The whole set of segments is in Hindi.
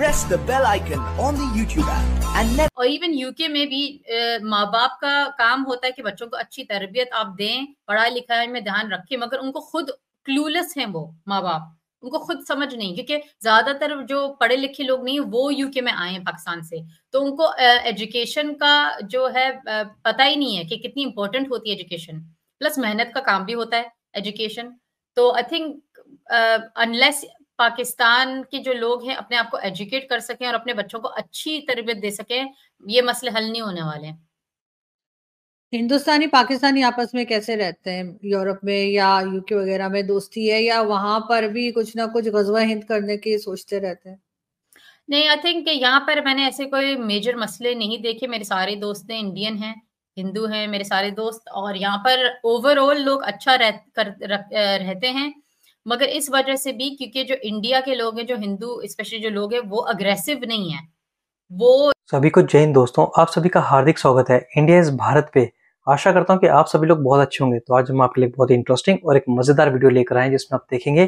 Press the bell icon on the YouTube app and और इवन यूके में भी माँ बाप का काम होता है कि बच्चों को अच्छी तरबियत आप दें पढ़ाई लिखाई में ध्यान रखें मगर उनको खुद क्लूलेस हैं वो माँ बाप उनको खुद समझ नहीं क्योंकि ज्यादातर जो पढ़े लिखे लोग नहीं वो यूके में आए हैं पाकिस्तान से तो उनको एजुकेशन का जो है पता ही नहीं है कि कितनी इंपॉर्टेंट होती है एजुकेशन प्लस मेहनत का काम भी होता है एजुकेशन तो आई थिंक अनलेस पाकिस्तान के जो लोग हैं अपने आप को एजुकेट कर सकें और अपने बच्चों को अच्छी तरबियत दे सकें ये मसले हल नहीं होने वाले हिंदुस्तानी पाकिस्तानी आपस में कैसे रहते हैं यूरोप में या यूके वगैरह में दोस्ती है या वहां पर भी कुछ ना कुछ गजवा हिंद करने की सोचते रहते हैं नहीं आई थिंक यहाँ पर मैंने ऐसे कोई मेजर मसले नहीं देखे मेरे सारे दोस्त इंडियन हैं हिंदू हैं मेरे सारे दोस्त और यहाँ पर ओवरऑल लोग अच्छा रह, कर, रह, रहते हैं मगर इस वजह से भी क्योंकि जो इंडिया के लोग हैं जो हिंदू स्पेशली जो लोग हैं वो अग्रेसिव नहीं है वो सभी को जैन दोस्तों आप सभी का हार्दिक स्वागत है इंडिया इस भारत पे आशा करता हूँ कि आप सभी लोग बहुत अच्छे होंगे तो आज हम आपके लिए बहुत ही इंटरेस्टिंग और एक मजेदार वीडियो लेकर आए जिसमें आप देखेंगे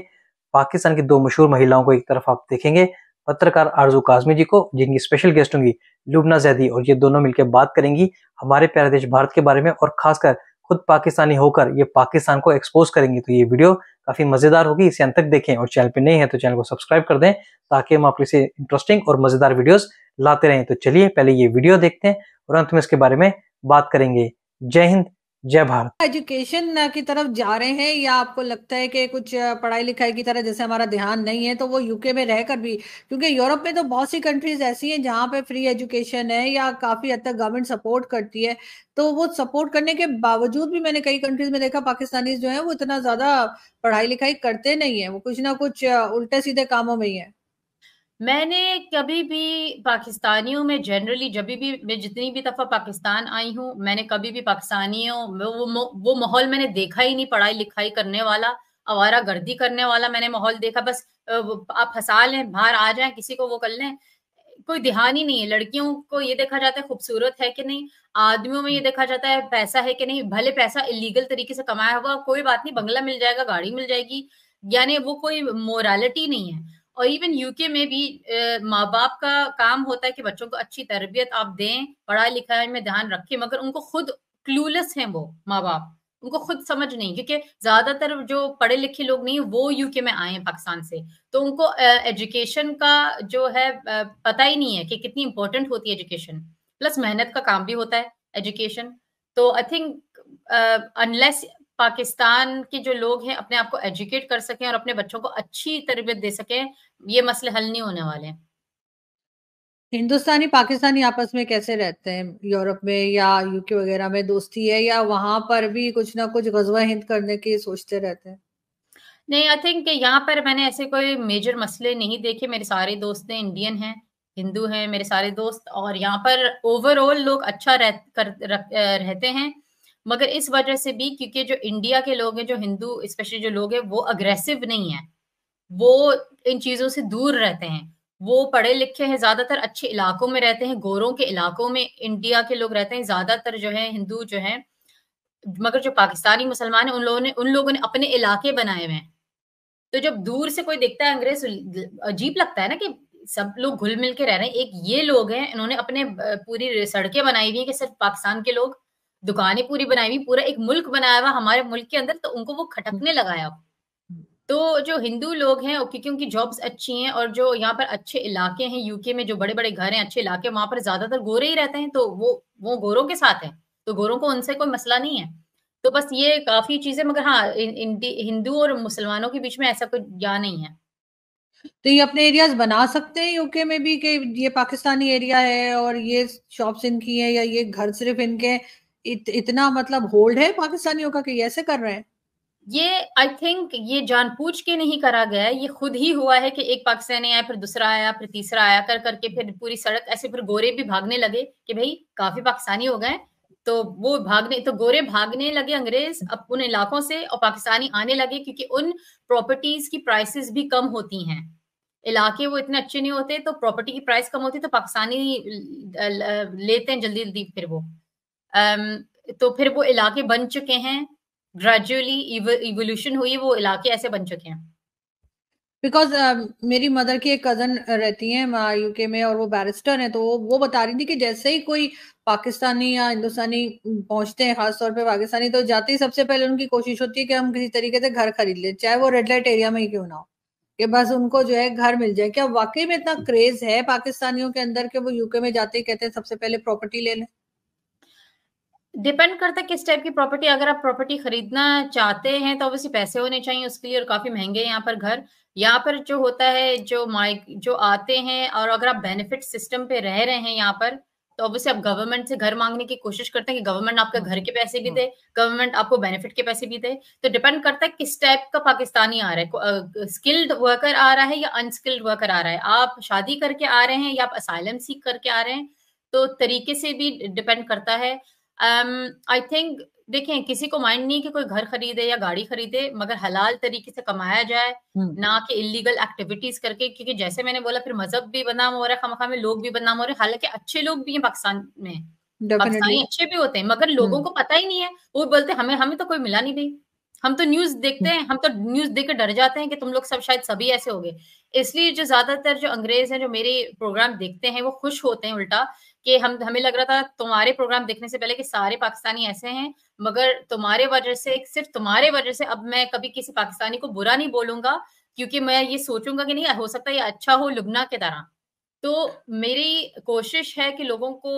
पाकिस्तान की दो मशहूर महिलाओं को एक तरफ आप देखेंगे पत्रकार आरजू काजमी जी को जिनकी स्पेशल गेस्ट होंगी लुबना जैदी और ये दोनों मिलकर बात करेंगी हमारे प्यारे देश भारत के बारे में और खासकर खुद पाकिस्तानी होकर ये पाकिस्तान को एक्सपोज करेंगी तो ये वीडियो काफी मजेदार होगी इसे अंत तक देखें और चैनल पे नए हैं तो चैनल को सब्सक्राइब कर दें ताकि हम आपके लिए इंटरेस्टिंग और मजेदार वीडियोस लाते रहें तो चलिए पहले ये वीडियो देखते हैं और अंत में इसके बारे में बात करेंगे जय हिंद जय भारत एजुकेशन की तरफ जा रहे हैं या आपको लगता है कि कुछ पढ़ाई लिखाई की तरह जैसे हमारा ध्यान नहीं है तो वो यूके में रहकर भी क्योंकि यूरोप में तो बहुत सी कंट्रीज ऐसी हैं जहाँ पे फ्री एजुकेशन है या काफी हद तक गवर्नमेंट सपोर्ट करती है तो वो सपोर्ट करने के बावजूद भी मैंने कई कंट्रीज में देखा पाकिस्तानी जो है वो इतना ज्यादा पढ़ाई लिखाई करते नहीं है वो कुछ ना कुछ उल्टे सीधे कामों में ही है मैंने कभी भी पाकिस्तानियों में जनरली जब भी मैं जितनी भी दफ़ा पाकिस्तान आई हूँ मैंने कभी भी पाकिस्तानियों वो वो माहौल मैंने देखा ही नहीं पढ़ाई लिखाई करने वाला आवारा गर्दी करने वाला मैंने माहौल देखा बस आप फंसा लें बाहर आ जाएं किसी को वो कर लें कोई ध्यान ही नहीं है लड़कियों को ये देखा जाता है खूबसूरत है कि नहीं आदमियों में ये देखा जाता है पैसा है कि नहीं भले पैसा इलीगल तरीके से कमाया हुआ कोई बात नहीं बंगला मिल जाएगा गाड़ी मिल जाएगी यानी वो कोई मोरालिटी नहीं है और इवन यूके में भी माँ बाप का काम होता है कि बच्चों को अच्छी तरबियत आप दें पढ़ाई लिखाई में ध्यान रखें मगर उनको खुद क्लूलेस हैं वो माँ बाप उनको खुद समझ नहीं क्योंकि ज्यादातर जो पढ़े लिखे लोग नहीं वो यूके में आए हैं पाकिस्तान से तो उनको एजुकेशन का जो है पता ही नहीं है कि कितनी इंपॉर्टेंट होती है एजुकेशन प्लस मेहनत का काम भी होता है एजुकेशन तो आई थिंक अनलेस पाकिस्तान के जो लोग हैं अपने आप को एजुकेट कर सकें और अपने बच्चों को अच्छी तरबियत दे सकें ये मसले हल नहीं होने वाले हिंदुस्तानी पाकिस्तानी आपस में कैसे रहते हैं यूरोप में या यूके वगैरह में दोस्ती है या वहां पर भी कुछ ना कुछ गजवा हिंद करने की सोचते रहते हैं नहीं आई थिंक यहाँ पर मैंने ऐसे कोई मेजर मसले नहीं देखे मेरे सारे दोस्त हैं इंडियन हैं हिंदू हैं मेरे सारे दोस्त और यहाँ पर ओवरऑल लोग अच्छा रह, कर, रह, रहते हैं मगर इस वजह से भी क्योंकि जो इंडिया के लोग हैं जो हिंदू स्पेशली जो लोग हैं वो अग्रेसिव नहीं है वो इन चीजों से दूर रहते हैं वो पढ़े लिखे हैं ज्यादातर अच्छे इलाकों में रहते हैं गोरों के इलाकों में इंडिया के लोग रहते हैं ज्यादातर जो है हिंदू जो है मगर जो पाकिस्तानी मुसलमान है उन लोगों ने उन लोगों ने अपने इलाके बनाए हुए हैं तो जब दूर से कोई देखता है अंग्रेज अजीब लगता है ना कि सब लोग घुल मिल के रह रहे हैं एक ये लोग हैं इन्होंने अपने पूरी सड़कें बनाई हुई है कि सिर्फ पाकिस्तान के लोग दुकानें पूरी बनाई हुई पूरा एक मुल्क बनाया हुआ हमारे मुल्क के अंदर तो उनको वो खटकने लगाया तो जो हिंदू लोग हैं क्योंकि उनकी जॉब्स अच्छी हैं और जो यहाँ पर अच्छे इलाके हैं यूके में जो बड़े बड़े घर हैं अच्छे इलाके वहां पर ज्यादातर गोरे ही रहते हैं तो वो वो गोरों के साथ हैं तो गोरों को उनसे कोई मसला नहीं है तो बस ये काफी चीजें मगर हाँ हिंदू और मुसलमानों के बीच में ऐसा कोई या नहीं है तो ये अपने एरियाज बना सकते हैं यूके में भी कि ये पाकिस्तानी एरिया है और ये शॉप्स इनकी है या ये घर सिर्फ इनके इत, इतना मतलब होल्ड है पाकिस्तानियों का कि ऐसे कर रहे हैं ये आई थिंक ये पूछ के नहीं करा गया है ये खुद ही हुआ है कि एक पाकिस्तानी आया फिर दूसरा आया फिर तीसरा आया कर करके फिर पूरी सड़क ऐसे फिर गोरे भी भागने लगे कि भाई काफी पाकिस्तानी हो गए तो वो भागने तो गोरे भागने लगे अंग्रेज अब उन इलाकों से और पाकिस्तानी आने लगे क्योंकि उन प्रॉपर्टीज की प्राइसेस भी कम होती हैं इलाके वो इतने अच्छे नहीं होते तो प्रॉपर्टी की प्राइस कम होती तो पाकिस्तानी लेते हैं जल्दी जल्दी फिर वो तो फिर वो इलाके बन चुके हैं ग्रेजुअली इवोल्यूशन हुई वो इलाके ऐसे बन चुके हैं बिकॉज uh, um, मेरी मदर की एक कजन रहती हैं यूके में और वो बैरिस्टर हैं तो वो वो बता रही थी कि जैसे ही कोई पाकिस्तानी या हिंदुस्तानी पहुंचते हैं खासतौर पे पाकिस्तानी तो जाते ही सबसे पहले उनकी कोशिश होती है कि हम किसी तरीके से घर खरीद लें चाहे वो रेड लाइट एरिया में ही क्यों ना हो कि बस उनको जो है घर मिल जाए क्या वाकई में इतना क्रेज है पाकिस्तानियों के अंदर कि वो यूके में जाते ही कहते हैं सबसे पहले प्रॉपर्टी ले लें डिपेंड करता है किस टाइप की प्रॉपर्टी अगर आप प्रॉपर्टी खरीदना चाहते हैं तो ऑब्वियसली पैसे होने चाहिए उसके लिए और काफी महंगे हैं यहाँ पर घर यहाँ पर जो होता है जो माइक जो आते हैं और अगर आप बेनिफिट सिस्टम पे रह रहे हैं यहाँ पर तो ऑब्वियसली आप गवर्नमेंट से घर मांगने की कोशिश करते हैं कि गवर्नमेंट आपके घर के पैसे भी हाँ। दे गवर्नमेंट आपको बेनिफिट के पैसे भी दे तो डिपेंड करता है किस टाइप का पाकिस्तानी आ रहा है स्किल्ड वर्कर आ रहा है या अनस्किल्ड वर्कर आ रहा है आप शादी करके आ रहे हैं या आप असाइलम सीख करके आ रहे हैं तो तरीके से भी डिपेंड करता है आई थिंक देखें किसी को माइंड नहीं कि कोई घर खरीदे या गाड़ी खरीदे मगर हलाल तरीके से कमाया जाए हम्म। ना कि इलीगल एक्टिविटीज करके क्योंकि जैसे मैंने बोला फिर मजहब भी बदनाम हो रहा है खमखा में लोग भी बदनाम हो रहे हैं हालांकि अच्छे लोग भी हैं पाकिस्तान में पाकिस्तानी अच्छे भी होते हैं मगर लोगों हम्म। को पता ही नहीं है वो बोलते हमें हमें तो कोई मिला नहीं भाई हम तो न्यूज देखते हैं हम तो न्यूज देख डर जाते हैं कि तुम लोग सब शायद सभी ऐसे हो गए इसलिए जो ज्यादातर जो अंग्रेज हैं जो मेरे प्रोग्राम देखते हैं वो खुश होते हैं उल्टा कि हम हमें लग रहा था तुम्हारे प्रोग्राम देखने से पहले कि सारे पाकिस्तानी ऐसे हैं मगर तुम्हारे वजह से सिर्फ तुम्हारे वजह से अब मैं कभी किसी पाकिस्तानी को बुरा नहीं बोलूंगा क्योंकि मैं ये सोचूंगा कि नहीं हो सकता ये अच्छा हो लुबना के तरह तो मेरी कोशिश है कि लोगों को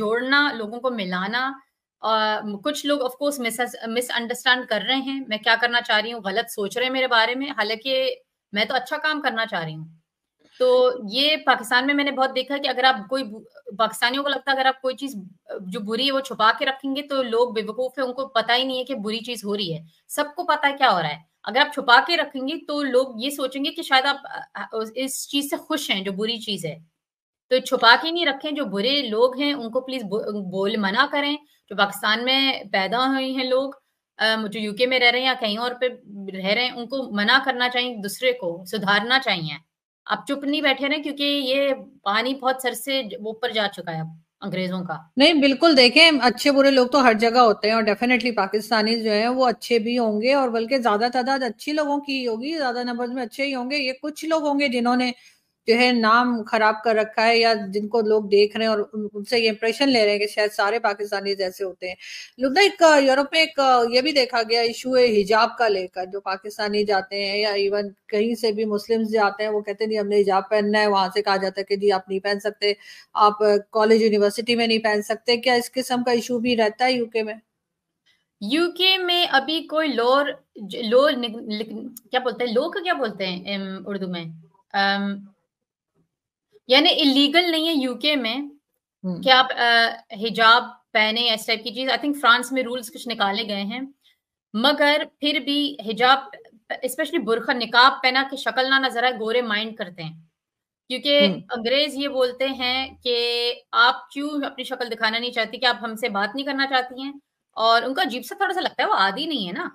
जोड़ना लोगों को मिलाना कुछ लोग ऑफ कोर्स मिसअंडरस्टैंड कर रहे हैं मैं क्या करना चाह रही हूँ गलत सोच रहे हैं मेरे बारे में हालांकि मैं तो अच्छा काम करना चाह रही हूँ तो ये पाकिस्तान में मैंने बहुत देखा कि अगर आप कोई पाकिस्तानियों को लगता है अगर आप कोई चीज जो बुरी है वो छुपा के रखेंगे तो लोग बेवकूफ है उनको पता ही नहीं है कि बुरी चीज हो रही है सबको पता है क्या हो रहा है अगर आप छुपा के रखेंगे तो लोग ये सोचेंगे कि शायद आप इस चीज से खुश हैं जो बुरी चीज है तो छुपा के नहीं रखें जो बुरे लोग हैं उनको प्लीज बोल मना करें जो पाकिस्तान में पैदा हुए हैं लोग जो यूके में रह रहे हैं या कहीं और पे रह रहे हैं उनको मना करना चाहिए दूसरे को सुधारना चाहिए आप चुप नहीं बैठे रहे क्योंकि ये पानी बहुत सर से ऊपर जा चुका है अंग्रेजों का नहीं बिल्कुल देखें अच्छे बुरे लोग तो हर जगह होते हैं और डेफिनेटली पाकिस्तानी जो है वो अच्छे भी होंगे और बल्कि ज्यादा तादाद अच्छी लोगों की होगी ज्यादा नंबर में अच्छे ही होंगे ये कुछ लोग होंगे जिन्होंने जो है नाम खराब कर रखा है या जिनको लोग देख रहे हैं और उनसे ये इंप्रेशन ले रहे हैं कि शायद सारे पाकिस्तानी जैसे होते हैं लुबदा एक यूरोप में एक ये भी देखा गया इशू है हिजाब का लेकर जो पाकिस्तानी जाते हैं या इवन कहीं से भी मुस्लिम जाते हैं वो कहते नहीं हमने हिजाब पहनना है वहां से कहा जाता है कि जी आप नहीं पहन सकते आप कॉलेज यूनिवर्सिटी में नहीं पहन सकते क्या इस किस्म का इशू भी रहता है यूके में यूके में अभी कोई लोर लोर क्या बोलते हैं लॉ का क्या बोलते हैं उर्दू में यानी इलीगल नहीं है यूके में hmm. कि आप आ, हिजाब पहने इस टाइप की चीज आई थिंक फ्रांस में रूल्स कुछ निकाले गए हैं मगर फिर भी हिजाब स्पेशली बुरखा निकाब पहना कि शक्ल ना नजर आए गोरे माइंड करते हैं क्योंकि हम्म। अंग्रेज ये बोलते हैं कि आप क्यों अपनी शक्ल दिखाना नहीं चाहती कि आप हमसे बात नहीं करना चाहती हैं और उनका अजीब सा थोड़ा सा लगता है वो आदि नहीं है ना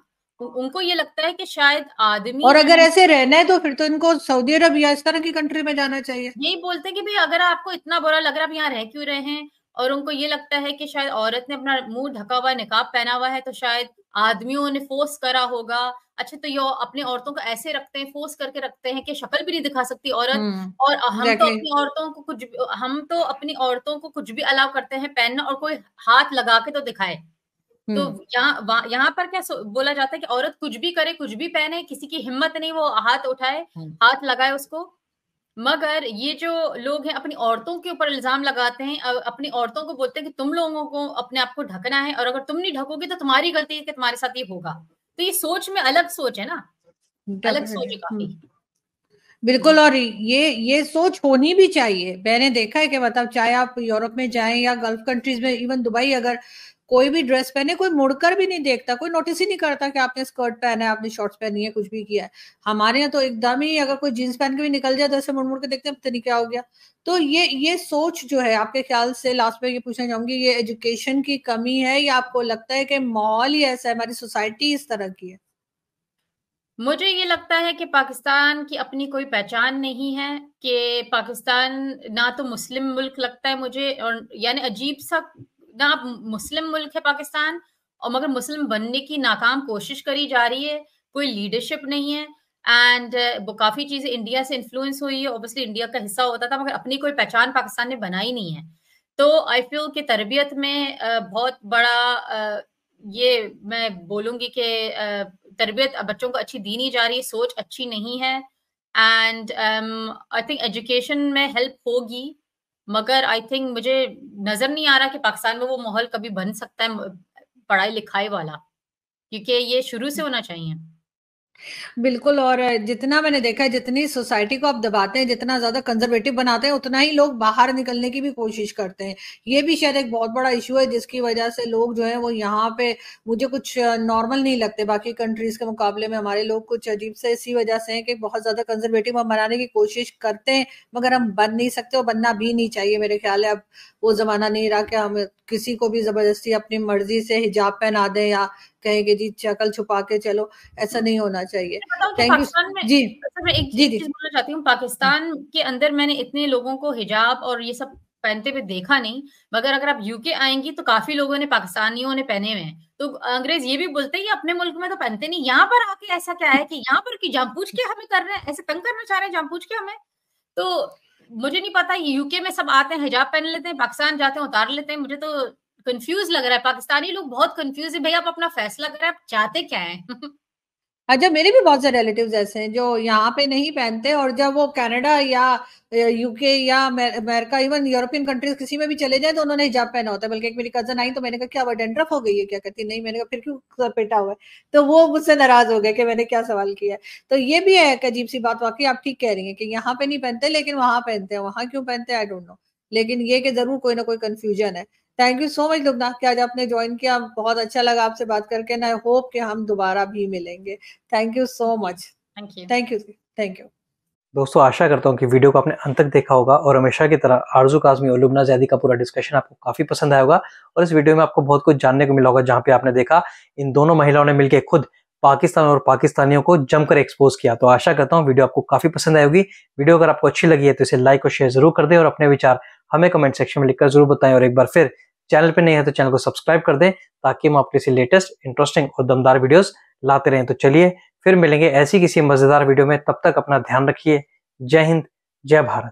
उनको ये लगता है कि शायद आदमी और अगर ऐसे रहना है तो फिर तो इनको सऊदी अरब या इस तरह की कंट्री में जाना चाहिए यही बोलते हैं कि भाई अगर आपको इतना बुरा लग रहा है यहाँ रह क्यों रहे हैं और उनको ये लगता है कि शायद औरत ने अपना मुंह ढका हुआ निकाब पहना हुआ है तो शायद आदमियों ने फोर्स करा होगा अच्छा तो ये अपने औरतों को ऐसे रखते हैं फोर्स करके रखते हैं कि शक्ल भी नहीं दिखा सकती औरत हम्म, और हम तो अपनी औरतों को कुछ हम तो अपनी औरतों को कुछ भी अलाव करते हैं पहनना और कोई हाथ लगा के तो दिखाए तो हम्म। यहाँ यहाँ पर क्या बोला जाता है कि औरत कुछ भी करे कुछ भी पहने किसी की हिम्मत नहीं वो हाथ उठाए हम्म। हाथ लगाए उसको मगर ये जो लोग हैं अपनी औरतों के ऊपर इल्जाम लगाते हैं अपनी औरतों को बोलते हैं कि तुम लोगों को अपने आप को ढकना है और अगर तुम नहीं ढकोगे तो तुम्हारी गलती है कि तुम्हारे साथ ये होगा तो ये सोच में अलग सोच है ना अलग सोच है काफी हम्म। बिल्कुल और ये ये सोच होनी भी चाहिए मैंने देखा है कि मतलब चाहे आप यूरोप में जाएं या गल्फ कंट्रीज में इवन दुबई अगर कोई भी ड्रेस पहने कोई मुड़कर भी नहीं देखता कोई नोटिस ही नहीं करता कि आपने स्कर्ट पहना है आपने शॉर्ट्स पहनी है कुछ भी किया है हमारे यहाँ तो एकदम ही अगर कोई जींस पहन के भी निकल जाए तो ऐसे मुड़ मुड़ के देखते हैं पता नहीं क्या हो गया तो ये ये सोच जो है आपके ख्याल से लास्ट में ये पूछना चाहूंगी ये एजुकेशन की कमी है या आपको लगता है कि माहौल ही ऐसा है हमारी सोसाइटी इस तरह की है मुझे ये लगता है कि पाकिस्तान की अपनी कोई पहचान नहीं है कि पाकिस्तान ना तो मुस्लिम मुल्क लगता है मुझे और यानी अजीब सा ना मुस्लिम मुल्क है पाकिस्तान और मगर मुस्लिम बनने की नाकाम कोशिश करी जा रही है कोई लीडरशिप नहीं है एंड uh, वो काफ़ी चीज़ें इंडिया से इन्फ्लुएंस हुई है ओबियसली इंडिया का हिस्सा होता था मगर अपनी कोई पहचान पाकिस्तान ने बनाई नहीं है तो आई फील कि तरबियत में uh, बहुत बड़ा uh, ये मैं बोलूँगी कि तरबियत बच्चों को अच्छी दी नहीं जा रही सोच अच्छी नहीं है एंड आई थिंक एजुकेशन में हेल्प होगी मगर आई थिंक मुझे नजर नहीं आ रहा कि पाकिस्तान में वो माहौल कभी बन सकता है पढ़ाई लिखाई वाला क्योंकि ये शुरू से होना चाहिए बिल्कुल और जितना मैंने देखा है जितनी सोसाइटी को आप दबाते हैं जितना ज्यादा कंजर्वेटिव बनाते हैं उतना ही लोग बाहर निकलने की भी कोशिश करते हैं ये भी शायद एक बहुत बड़ा इशू है जिसकी वजह से लोग जो है वो यहाँ पे मुझे कुछ नॉर्मल नहीं लगते बाकी कंट्रीज के मुकाबले में हमारे लोग कुछ अजीब से इसी वजह से है कि बहुत ज्यादा कंजर्वेटिव हम बनाने की कोशिश करते हैं मगर हम बन नहीं सकते और बनना भी नहीं चाहिए मेरे ख्याल है अब वो जमाना नहीं रहा कि हम किसी को भी जबरदस्ती अपनी मर्जी से हिजाब पहना दें या कहेंगे कि जी चकल छुपा के चलो ऐसा नहीं होना होना चाहिए थैंक तो यू जी मैं एक जी चीज बोलना चाहती हूँ पाकिस्तान के अंदर मैंने इतने लोगों को हिजाब और ये सब पहनते हुए देखा नहीं मगर अगर आप यूके आएंगी तो काफी लोगों ने पाकिस्तानियों ने पहने हुए हैं तो अंग्रेज ये भी बोलते हैं अपने मुल्क में तो पहनते नहीं यहाँ पर आके ऐसा क्या है कि यहाँ पर कि जाम पूछ के हमें कर रहे हैं ऐसे तंग करना चाह रहे हैं जाम पूछ के हमें तो मुझे नहीं पता यूके में सब आते हैं हिजाब पहन लेते हैं पाकिस्तान जाते हैं उतार लेते हैं मुझे तो कंफ्यूज लग रहा है पाकिस्तानी लोग बहुत कंफ्यूज है भाई आप अपना फैसला करें आप चाहते क्या है अच्छा मेरे भी बहुत से रिलेटिव ऐसे हैं जो यहाँ पे नहीं पहनते और जब वो कनाडा या यूके या अमेरिका इवन यूरोपियन कंट्रीज किसी में भी चले जाए तो उन्होंने हिजाब पहना होता है बल्कि एक मेरी कजन आई तो मैंने कहा क्या डेंड्रफ हो गई है क्या कहती नहीं मैंने कहा फिर क्यों सपेटा हुआ है तो वो मुझसे नाराज हो गए कि मैंने क्या सवाल किया तो ये भी है एक अजीब सी बात वाकई आप ठीक कह रही है कि यहाँ पे नहीं पहनते लेकिन वहां पहनते हैं वहां क्यों पहनते हैं आई डोंट नो लेकिन ये कि जरूर कोई ना कोई कंफ्यूजन है thank you so much Loknath कि आज आपने ज्वाइन किया बहुत अच्छा लगा आपसे बात करके आई होप कि हम दोबारा भी मिलेंगे thank you so much thank you thank you दोस्तों आशा करता हूँ कि वीडियो को आपने अंत तक देखा होगा और हमेशा की तरह आरजू काजमी और लुबना जैदी का पूरा डिस्कशन आपको काफी पसंद आया होगा और इस वीडियो में आपको बहुत कुछ जानने को मिला होगा जहां पे आपने देखा इन दोनों महिलाओं ने मिलकर खुद पाकिस्तान और पाकिस्तानियों को जमकर एक्सपोज किया तो आशा करता हूँ वीडियो आपको काफी पसंद आएगी वीडियो अगर आपको अच्छी लगी है तो इसे लाइक और शेयर जरूर कर दे और अपने विचार हमें कमेंट सेक्शन में लिखकर जरूर बताएं और एक बार फिर चैनल पर नहीं है तो चैनल को सब्सक्राइब कर दें ताकि हम आपके लिए लेटेस्ट इंटरेस्टिंग और दमदार वीडियोस लाते रहें तो चलिए फिर मिलेंगे ऐसी किसी मज़ेदार वीडियो में तब तक अपना ध्यान रखिए जय हिंद जय भारत